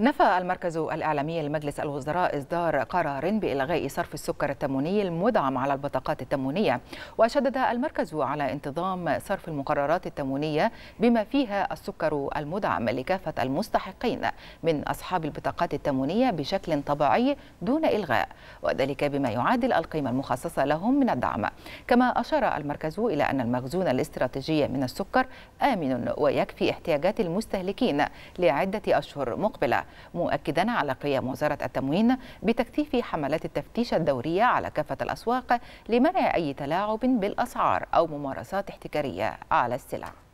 نفى المركز الإعلامي لمجلس الوزراء إصدار قرار بإلغاء صرف السكر التموني المدعم على البطاقات التموينية وشدد المركز على انتظام صرف المقررات التموينية بما فيها السكر المدعم لكافة المستحقين من أصحاب البطاقات التموينية بشكل طبيعي دون إلغاء وذلك بما يعادل القيمة المخصصة لهم من الدعم كما أشار المركز إلى أن المخزون الاستراتيجي من السكر آمن ويكفي احتياجات المستهلكين لعدة أشهر مقبلة مؤكدا على قيام وزارة التموين بتكثيف حملات التفتيش الدورية على كافة الأسواق لمنع أي تلاعب بالأسعار أو ممارسات احتكارية على السلع